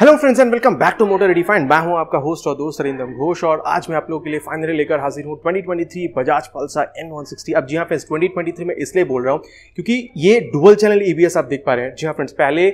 hello friends and welcome back to motor refined मैं हूं आपका होस्ट और दोस्त रिंदम घोष और आज मैं आप लोगों के लिए फाइनली लेकर हाजिर हूं 2023 बजाज पल्सा N160 अब जी हाँ फ्रेंड्स 2023 में इसलिए बोल रहा हूं क्योंकि ये डुअल चैनल ईवीएस आप देख पा रहे हैं जी हाँ फ्रेंड्स पहले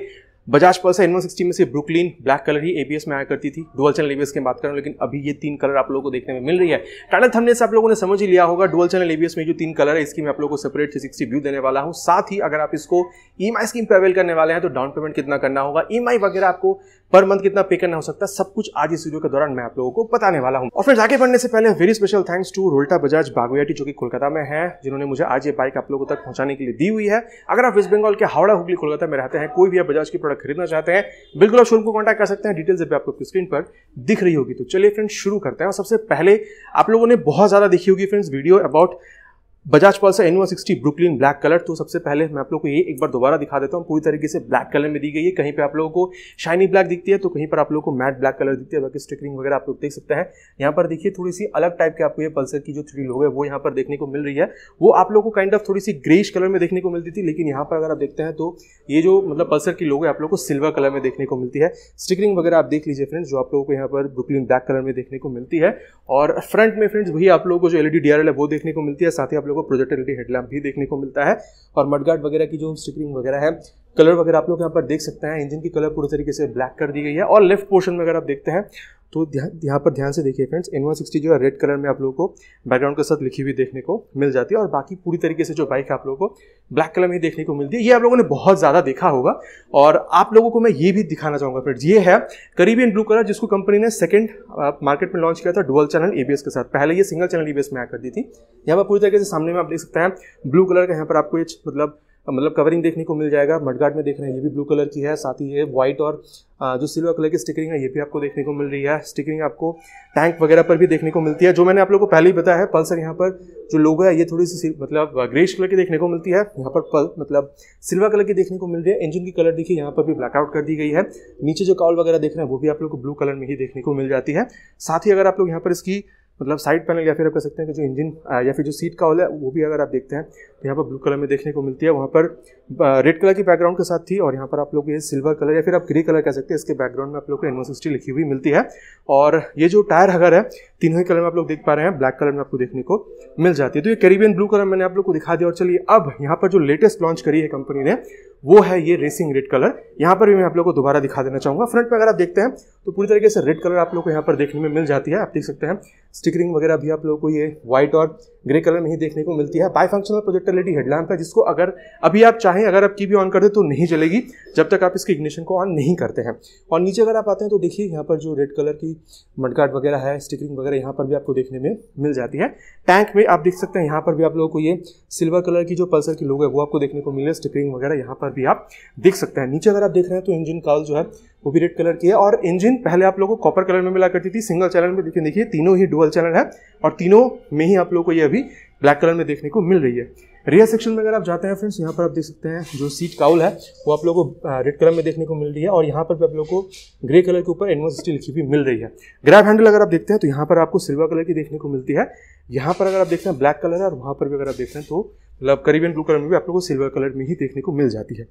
बजाज पल्सर एन में से ब्रुकलिन ब्लैक कलर ही एबीएस में आया करती थी डुअल चैनल एबीएस की बात कर रहा हूँ लेकिन अभी ये तीन कलर आप लोगों को देखने में मिल रही है टाटा थमने से आप लोगों ने समझ ही लिया होगा डुअल चैनल एबीएस में जो तीन कलर है इसकी मैं आप लोगों को सेपरेट थ्री सिक्सटी व्यू देने वाला हूँ साथ ही अगर आप इसको ई e स्कीम पे अवेल करने वाले हैं तो डाउन पेमेंट कितना करना होगा ई e वगैरह आपको पर मंथ कितना पे करना हो सकता है सब कुछ आज इस वीडियो के दौरान मैं आप लोगों को बताने वाला हूँ और फ्रेंड्स आगे बढ़ने से पहले very special thanks to Rolta Bajaj बागवियाटी जो कि कोलकाता में है जिन्होंने मुझे आज ये बाइक आप लोगों तक पहुंचाने के लिए दी हुई है अगर आप वेस्ट बंगाल के हावड़ा हुगली कोलकाता में रहते हैं कोई भी आप बजाज की प्रोडक्ट खरीदना चाहते हैं बिल्कुल आप शुरू को कॉन्टैक्ट कर सकते हैं डिटेल्स अभी आपको स्क्रीन पर दिख रही होगी तो चलिए फ्रेंड्स शुरू करते हैं और सबसे पहले आप लोगों ने बहुत ज़्यादा देखी होगी friends video about Bajaj Pulsar N one sixty Brooklyn black colour तो सबसे पहले मैं आप लोग को ये एक बार दोबारा दिखा देता हूँ पूरी तरीके से ब्लैक कलर में दी गई है कहीं पे आप लोगों को शाइनी ब्लैक दिखती है तो कहीं पर आप लोगों को मैट ब्लैक कलर दिखती है बाकी स्टिकरिंग वगैरह आप लोग देख सकते हैं यहाँ पर देखिए थोड़ी सी अलग टाइप के आपको ये पल्सर की जो थ्री लोग है वो यहाँ पर देखने को मिल रही है वो आप लोग को काइंड ऑफ थोड़ी सी ग्रेश कलर में देखने को मिलती थी लेकिन यहाँ पर अगर आप देखते हैं तो ये जो मतलब पल्सर की लोग है आप लोग को सिल्वर कलर में देखने को मिलती है स्टिकरिंग वगैरह आप देख लीजिए फ्रेंड्स जो आप लोगों को यहाँ पर ब्रुकलिन ब्लैक कलर में देखने को मिलती है और फ्रंट में फ्रेंड्स वही आप लोगों को जो एलईडी डी है वो देखने को मिलती है साथ ही आप लोग को प्रोजेक्टर एलईडी हेडलैम्प भी देखने को मिलता है और मडगार्ड वगैरह की जो स्टिकरिंग वगैरह है कलर वगैरह आप लोग यहाँ पर देख सकते हैं इंजन की कलर पूरे तरीके से ब्लैक कर दी गई है और लेफ्ट पोर्शन में अगर आप देखते हैं तो यहाँ पर ध्यान से देखिए फ्रेंड्स एन जो है रेड कलर में आप लोगों को बैकग्राउंड के साथ लिखी हुई देखने को मिल जाती है और बाकी पूरी तरीके से जो बाइक है आप लोगों को ब्लैक कलर में ही देखने को मिलती है ये आप लोगों ने बहुत ज़्यादा देखा होगा और आप लोगों को मैं ये भी दिखाना चाहूँगा फ्रेंड्स ये है करीबियन ब्लू कलर जिसको कंपनी ने सेकेंड मार्केट में लॉन्च किया था डुअल चैनल ए के साथ पहले ये सिंगल चैनल ए में कर दी थी यहाँ पर पूरी तरीके से सामने में आप देख सकते हैं ब्लू कलर का यहाँ पर आपको ये मतलब मतलब कवरिंग देखने को मिल जाएगा मडगार्ड में देख रहे हैं ये भी ब्लू कलर की है साथ ही ये व्हाइट और जो सिल्वर कलर की स्टिकरिंग है ये भी आपको देखने को मिल रही है स्टिकरिंग आपको टैंक वगैरह पर भी देखने को मिलती है जो मैंने आप लोगों को पहले ही बताया है पल्सर यहाँ पर जो लोगो है ये थोड़ी सी मतलब ग्रेस कलर की देखने को मिलती है यहाँ पर पल मतलब सिल्वर कलर की देखने को मिल रही है इंजन की कलर देखिए यहाँ पर भी ब्लैकआउट कर दी गई है नीचे जो कॉल वगैरह देख रहे हैं वो भी आप लोग को ब्लू कलर में ही देखने को मिल जाती है साथ ही अगर आप लोग यहाँ पर इसकी मतलब साइड पैनल या फिर आप कह सकते हैं कि जो इंजन या फिर जो सीट का होल है वो भी अगर आप देखते हैं यहाँ पर ब्लू कलर में देखने को मिलती है वहाँ पर रेड कलर की बैकग्राउंड के साथ थी और यहाँ पर आप लोग ये सिल्वर कलर या फिर आप ग्रे कलर कह सकते हैं इसके बैकग्राउंड में आप लोग को सिक्सटी लिखी हुई मिलती है और ये जो टायर हगर है तीनों ही कलर में आप लोग देख पा रहे हैं ब्लैक कलर में आपको देखने को मिल जाती है तो ये कैरिबियन ब्लू कलर मैंने आप लोग को दिखा दिया और चलिए अब यहाँ पर जो लेटेस्ट लॉन्च करी है कंपनी ने वो है ये रेसिंग रेड कलर यहाँ पर भी मैं आप लोग को दोबारा दिखा देना चाहूँगा फ्रंट में अगर आप देखते हैं तो पूरी तरीके से रेड कलर आप लोग को यहाँ पर देखने में मिल जाती है आप देख सकते हैं स्टिकरिंग वगैरह भी आप लोग को ये व्हाइट और ग्रे कलर में ही देखने को मिलती है bifunctional projector LED headlamp है जिसको अगर अभी आप चाहें अगर आप की भी ऑन कर दे तो नहीं चलेगी जब तक आप इसके इग्निशन को ऑन नहीं करते हैं और नीचे अगर आप आते हैं तो देखिए यहाँ पर जो रेड कलर की मडगार्ड वगैरह है स्टिकरिंग वगैरह यहाँ पर भी आपको देखने में मिल जाती है टैंक में आप देख सकते हैं यहाँ पर भी आप लोगों को ये सिल्वर कलर की जो पल्सर की लोग है वो आपको देखने को मिले स्टिकरिंग वगैरह यहाँ पर भी आप देख सकते हैं नीचे अगर आप देख रहे हैं तो इंजन काल जो है वो भी रेड कलर की है और इंजन पहले आप लोगों को कॉपर कलर में मिला करती थी सिंगल चैनल में देखिए देखिए तीनों ही डुअल चैनल है और तीनों में ही आप लोग को ये अभी ब्लैक कलर में देखने को मिल रही है रियर सेक्शन में अगर आप जाते हैं फ्रेंड्स यहाँ पर आप देख सकते हैं जो सीट काउल है वो आप लोगों को रेड कलर में देखने को मिल रही है और यहाँ पर भी आप लोगों को ग्रे कलर के ऊपर एनवर्स लिखी हुई मिल रही है ग्रैब हैंडल अगर आप देखते हैं तो यहाँ पर आपको सिल्वर कलर की देखने को मिलती है यहाँ पर अगर आप देखते हैं ब्लैक कलर है और वहाँ पर भी अगर आप देखते हैं तो मतलब करीबियन ब्लू कलर में भी आप लोगों को सिल्वर कलर में ही देखने को मिल जाती है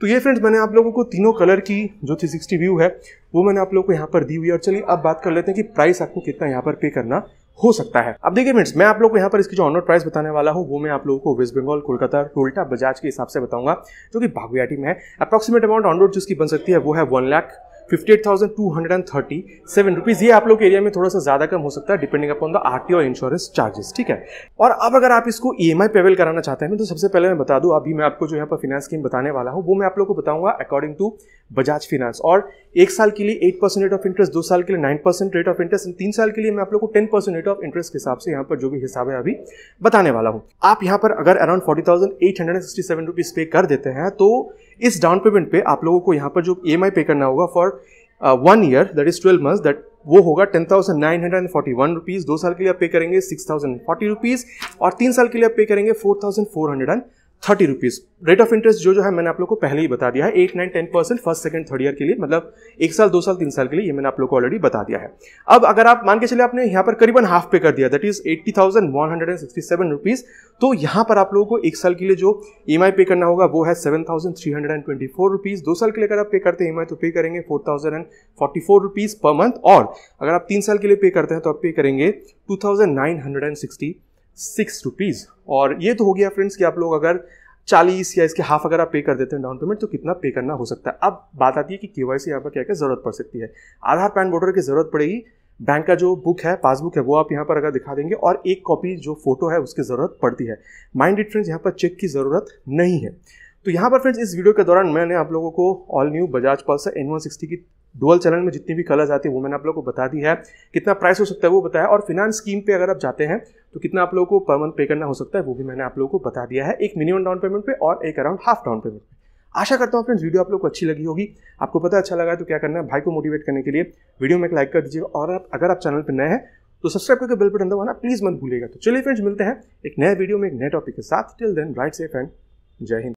तो ये फ्रेंड्स मैंने आप लोगों को तीनों कलर की जो 360 व्यू है वो मैंने आप लोगों को यहाँ पर दी हुई है और चलिए अब बात कर लेते हैं कि प्राइस आपको कितना यहाँ पर पे करना हो सकता है अब देखिए फ्रेंड्स मैं आप लोग को यहाँ पर इसकी जो ऑनर प्राइस बताने वाला हूँ वो मैं आप लोगों को वेस्ट बंगाल कोलकाता टोल्टा बजाज के हिसाब से बताऊंगा जो कि भागुयाटी में है अप्रॉक्सीमेट अमाउंट ऑन रोड जिसकी बन सकती है वो है वन लाख 58,237 रुपीस ये आप लोग के एरिया में थोड़ा सा ज़्यादा कम हो सकता है depending upon the T insurance charges ठीक है और अब अगर आप इसको ई एम पेवेल कराना चाहते हैं तो सबसे पहले मैं बता दूं अभी मैं आपको जो यहाँ पर फिनेंस स्कीम बताने वाला हूँ वो मैं आप लोग को बताऊंगा अकॉर्डिंग टू बजाज फिनेंस और एक साल के लिए eight percent rate of interest दो साल के लिए nine percent rate of interest तीन साल के लिए मैं आप लोग को ten percent rate of interest के हिसाब से यहाँ पर जो भी हिसाब है अभी बताने वाला हूँ आप यहाँ पर अगर around forty thousand eight hundred sixty seven rupees pay कर देते हैं तो इस डाउन पेमेंट पे आप लोगों को यहाँ पर जो ई पे करना होगा for one year that is twelve month that वो होगा ten thousand nine hundred and forty one rupees दो साल के लिए आप पे करेंगे सिक्स थाउजेंड फोर्टी रुपीज़ और तीन साल के लिए आप पे करेंगे four thousand four hundred and thirty rupees rate of interest जो जो है मैंने आप लोग को पहले ही बता दिया है eight nine ten percent first second third year के लिए मतलब एक साल दो साल तीन साल के लिए ये मैंने आप लोग को ऑलरेडी बता दिया है अब अगर आप मान के चले आपने यहाँ पर करीबन हाफ पे कर दिया that is eighty thousand one hundred and sixty seven rupees तो यहाँ पर आप लोगों को एक साल के लिए जो ई e पे करना होगा वो है seven thousand three hundred and twenty four rupees दो साल के लिए अगर आप पे करते हैं ई e तो पे करेंगे four thousand and forty four rupees per month और अगर आप तीन साल के लिए पे करते हैं तो आप पे करेंगे two thousand nine hundred and sixty six rupees और ये तो हो गया फ्रेंड्स कि आप लोग अगर चालीस या इसके हाफ अगर आप पे कर देते हैं डाउन पेमेंट तो कितना पे करना हो सकता है अब बात आती है कि के सी यहाँ पर क्या क्या जरूरत पड़ सकती है आधार पैन वोटर की जरूरत पड़ेगी बैंक का जो बुक है पासबुक है वो आप यहाँ पर अगर दिखा देंगे और एक कॉपी जो फोटो है उसकी ज़रूरत पड़ती है माइंड इट फ्रेंड्स यहाँ पर चेक की ज़रूरत नहीं है तो यहाँ पर फ्रेंड्स इस वीडियो के दौरान मैंने आप लोगों को all new Bajaj Pulsar N one sixty की डुअल चलन में जितनी भी कलर्स आती है वो मैंने आप लोगों को बता दी है कितना प्राइस हो सकता है वो बताया और फिनांस स्कीम पे अगर आप जाते हैं तो कितना आप लोगों को पर मंथ पे करना हो सकता है वो भी मैंने आप लोगों को बता दिया है एक मिनिमम डाउन पेमेंट पे और एक अराउंड हाफ डाउन पेमेंट पे आशा करता हूँ फ्रेंड्स वीडियो आप लोग को अच्छी लगी होगी आपको पता अच्छा लगा तो क्या करना है भाई को मोटिवेट करने के लिए वीडियो में एक लाइक कर दीजिएगा और आप अगर आप चैनल पर नए हैं तो सब्सक्राइब करके बेल बटन दबाना प्लीज़ मत भूलेगा तो चलिए फ्रेंड्स मिलते हैं एक नए वीडियो में एक नए टॉपिक के साथ till then ride safe and जय हिंद